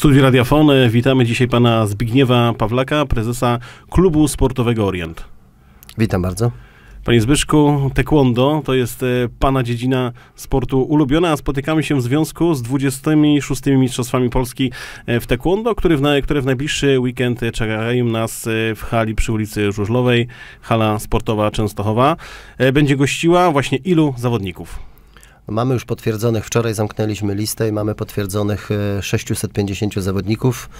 Studio Radiofony. Witamy dzisiaj pana Zbigniewa Pawlaka, prezesa klubu sportowego Orient. Witam bardzo. Panie Zbyszku, taekwondo to jest e, pana dziedzina sportu ulubiona, a spotykamy się w związku z 26 Mistrzostwami Polski e, w taekwondo, które w, które w najbliższy weekend czekają nas e, w hali przy ulicy Żużlowej, hala sportowa Częstochowa. Będzie gościła właśnie ilu zawodników? Mamy już potwierdzonych, wczoraj zamknęliśmy listę i mamy potwierdzonych 650 e, zawodników.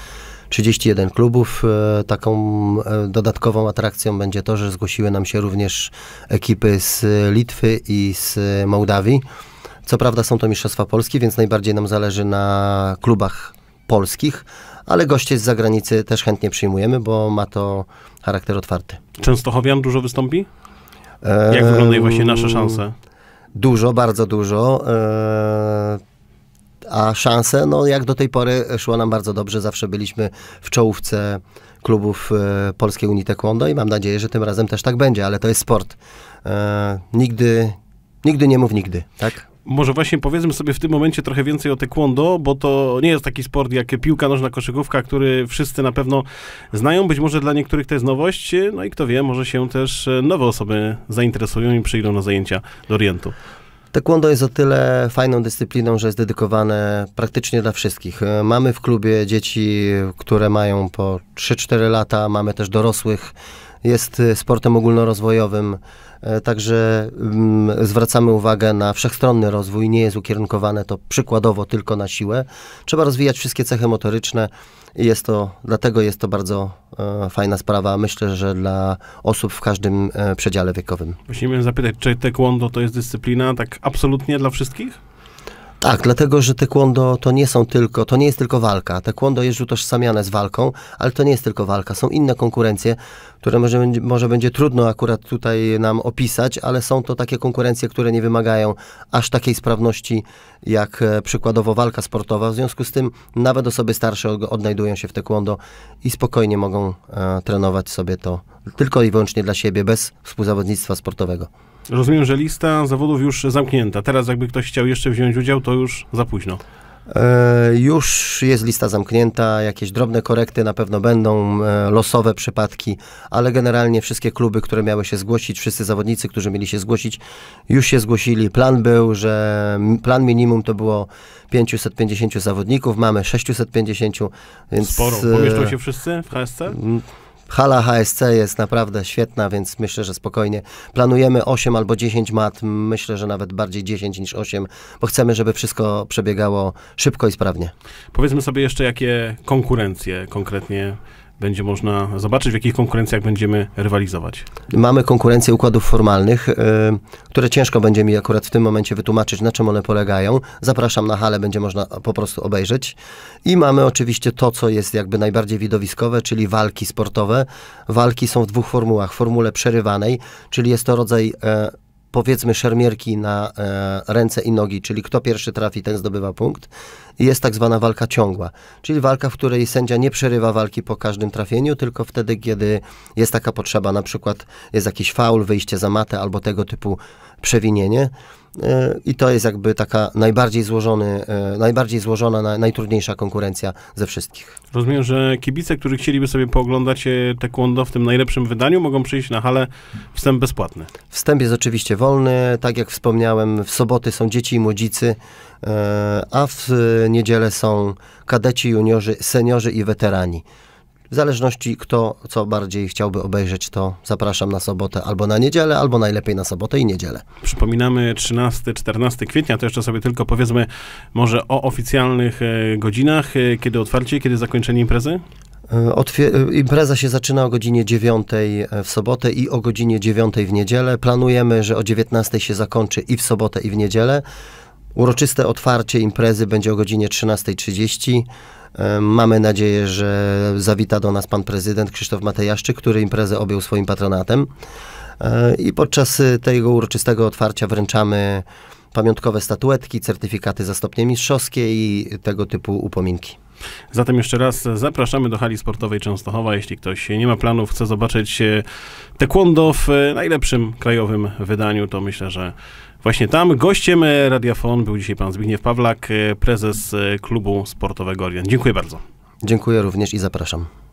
31 klubów. E, taką e, dodatkową atrakcją będzie to, że zgłosiły nam się również ekipy z Litwy i z Mołdawii. Co prawda są to Mistrzostwa polskie, więc najbardziej nam zależy na klubach polskich, ale goście z zagranicy też chętnie przyjmujemy, bo ma to charakter otwarty. Częstochowian dużo wystąpi? Jak wygląda właśnie nasze szanse? Dużo, bardzo dużo. E, a szanse, no jak do tej pory szło nam bardzo dobrze, zawsze byliśmy w czołówce klubów e, Polskiej Unii Taekwondo i mam nadzieję, że tym razem też tak będzie, ale to jest sport. E, nigdy, nigdy nie mów nigdy, tak? może właśnie powiedzmy sobie w tym momencie trochę więcej o taekwondo, bo to nie jest taki sport jak piłka nożna, koszykówka, który wszyscy na pewno znają. Być może dla niektórych to jest nowość, no i kto wie, może się też e, nowe osoby zainteresują i przyjdą na zajęcia do Orientu. Taekwondo jest o tyle fajną dyscypliną, że jest dedykowane praktycznie dla wszystkich. E, mamy w klubie dzieci, które mają po 3-4 lata, mamy też dorosłych jest e, sportem ogólnorozwojowym, e, także mm, zwracamy uwagę na wszechstronny rozwój, nie jest ukierunkowane to przykładowo tylko na siłę. Trzeba rozwijać wszystkie cechy motoryczne i jest to, dlatego jest to bardzo e, fajna sprawa, myślę, że dla osób w każdym przedziale wiekowym. Musimy zapytać, czy taekwondo to jest dyscyplina tak absolutnie dla wszystkich? Tak, dlatego, że taekwondo to nie są tylko, to nie jest tylko walka. Taekwondo jest utożsamiane z walką, ale to nie jest tylko walka. Są inne konkurencje, które może, może będzie trudno akurat tutaj nam opisać, ale są to takie konkurencje, które nie wymagają aż takiej sprawności jak e, przykładowo walka sportowa. W związku z tym nawet osoby starsze odnajdują się w taekwondo i spokojnie mogą e, trenować sobie to tylko i wyłącznie dla siebie, bez współzawodnictwa sportowego. Rozumiem, że lista zawodów już zamknięta. Teraz jakby ktoś chciał jeszcze wziąć udział, to już za późno. E, już jest lista zamknięta, jakieś drobne korekty na pewno będą, e, losowe przypadki, ale generalnie wszystkie kluby, które miały się zgłosić, wszyscy zawodnicy, którzy mieli się zgłosić, już się zgłosili. Plan był, że plan minimum to było 550 zawodników, mamy 650, więc... Sporo, pomieszczą e, się wszyscy w HSC? Hala HSC jest naprawdę świetna, więc myślę, że spokojnie. Planujemy 8 albo 10 mat, myślę, że nawet bardziej 10 niż 8, bo chcemy, żeby wszystko przebiegało szybko i sprawnie. Powiedzmy sobie jeszcze, jakie konkurencje konkretnie będzie można zobaczyć, w jakich konkurencjach będziemy rywalizować. Mamy konkurencję układów formalnych, y, które ciężko będzie mi akurat w tym momencie wytłumaczyć, na czym one polegają. Zapraszam na hale, będzie można po prostu obejrzeć. I mamy oczywiście to, co jest jakby najbardziej widowiskowe, czyli walki sportowe. Walki są w dwóch formułach. W formule przerywanej, czyli jest to rodzaj e, powiedzmy szermierki na e, ręce i nogi, czyli kto pierwszy trafi, ten zdobywa punkt jest tak zwana walka ciągła, czyli walka, w której sędzia nie przerywa walki po każdym trafieniu, tylko wtedy, kiedy jest taka potrzeba, na przykład jest jakiś faul, wyjście za matę albo tego typu przewinienie. E, I to jest jakby taka najbardziej, złożony, e, najbardziej złożona, najtrudniejsza konkurencja ze wszystkich. Rozumiem, że kibice, którzy chcieliby sobie pooglądać e, taekwondo w tym najlepszym wydaniu, mogą przyjść na halę. Wstęp bezpłatny. Wstęp jest oczywiście wolny. Tak jak wspomniałem, w soboty są dzieci i młodzicy. E, a w niedzielę są kadeci, juniorzy, seniorzy i weterani. W zależności kto co bardziej chciałby obejrzeć, to zapraszam na sobotę albo na niedzielę, albo najlepiej na sobotę i niedzielę. Przypominamy 13-14 kwietnia, to jeszcze sobie tylko powiedzmy może o oficjalnych e, godzinach, e, kiedy otwarcie, kiedy zakończenie imprezy? impreza się zaczyna o godzinie 9 w sobotę i o godzinie 9 w niedzielę. Planujemy, że o 19 się zakończy i w sobotę, i w niedzielę. Uroczyste otwarcie imprezy będzie o godzinie 13.30. Mamy nadzieję, że zawita do nas pan prezydent Krzysztof Matejaszczyk, który imprezę objął swoim patronatem. E, I podczas e, tego uroczystego otwarcia wręczamy pamiątkowe statuetki, certyfikaty za stopnie mistrzowskie i tego typu upominki. Zatem jeszcze raz zapraszamy do hali sportowej Częstochowa. Jeśli ktoś nie ma planów, chce zobaczyć e, taekwondo w najlepszym krajowym wydaniu, to myślę, że właśnie tam. Gościem e, Radiofon był dzisiaj pan Zbigniew Pawlak, e, prezes e, klubu sportowego Orient. Dziękuję bardzo. Dziękuję również i zapraszam.